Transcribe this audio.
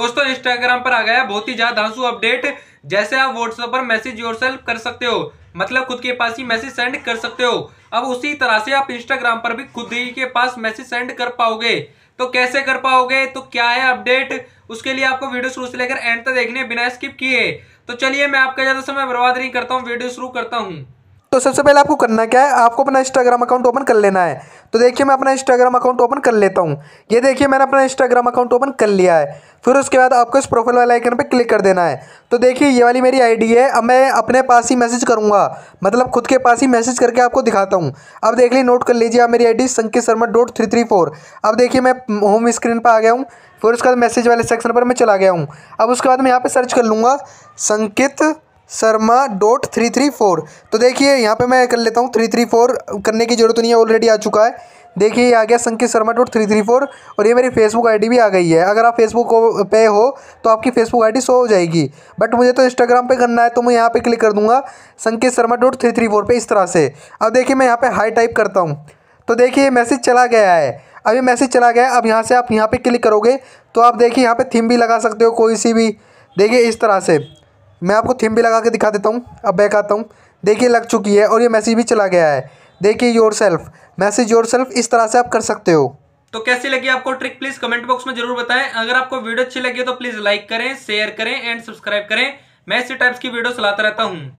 दोस्तों इंस्टाग्राम पर आ गया बहुत ही ज्यादा धांसू अपडेट जैसे आप व्हाट्सएप पर मैसेज योर कर सकते हो मतलब खुद के पास ही मैसेज सेंड कर सकते हो अब उसी तरह से आप इंस्टाग्राम पर भी खुद ही के पास मैसेज सेंड कर पाओगे तो कैसे कर पाओगे तो क्या है अपडेट उसके लिए आपको वीडियो शुरू से लेकर एंड तक देखने बिना स्किप किए तो चलिए मैं आपका ज़्यादा समय बर्बाद नहीं करता हूँ वीडियो शुरू करता हूँ तो सबसे पहले आपको करना क्या है आपको अपना इंस्टाग्राम अकाउंट ओपन कर लेना है तो देखिए मैं अपना इंस्टाग्राम अकाउंट ओपन कर लेता हूँ ये देखिए मैंने अपना इंस्टाग्राम अकाउंट ओपन कर लिया है फिर उसके बाद आपको इस प्रोफाइल वाले आइकन पे क्लिक कर देना है तो देखिए ये वाली मेरी आईडी है अब मैं अपने पास ही मैसेज करूँगा मतलब खुद के पास ही मैसेज करके आपको दिखाता हूँ अब देख ली नोट कर लीजिए आप मेरी I D Sanket Sharma dot three three four अब देखिए मैं होम स्क्रीन पर आ गया हूँ फिर उसके बाद मैसेज वाले सेक्शन पर मैं चला गया हूँ अब उसके बाद मैं यहाँ पर सर्च कर लूँगा Sanket Sharma dot three three four तो देखिए यहाँ पे मैं कर लेता हूँ थ्री थ्री फोर करने की जरूरत नहीं है ऑलरेडी आ चुका है देखिए ये आ गया Sanket Sharma dot three three four और ये मेरी फेसबुक आईडी भी आ गई है अगर आप फेसबुक पे हो तो आपकी फेसबुक आईडी शो हो जाएगी बट मुझे तो इंस्टाग्राम पे करना है तो मैं यहाँ पे क्लिक कर दूंगा Sanket Sharma dot three three four पर इस तरह से अब देखिए मैं यहाँ पर हाई टाइप करता हूँ तो देखिए ये मैसेज चला गया है अभी मैसेज चला गया अब यहाँ से आप यहाँ पर क्लिक करोगे तो आप देखिए यहाँ पर थीम भी लगा सकते हो कोई सी भी देखिए इस तरह से मैं आपको थीम भी लगा के दिखा देता हूँ अब बैक आता हूँ देखिए लग चुकी है और ये मैसेज भी चला गया है देखिए yourself message yourself इस तरह से आप कर सकते हो तो कैसी लगी आपको ट्रिक प्लीज कमेंट बॉक्स में जरूर बताएं अगर आपको वीडियो अच्छी लगी तो प्लीज लाइक करें शेयर करें एंड सब्सक्राइब करें मैं इसी टाइप्स की वीडियो चलाता रहता हूँ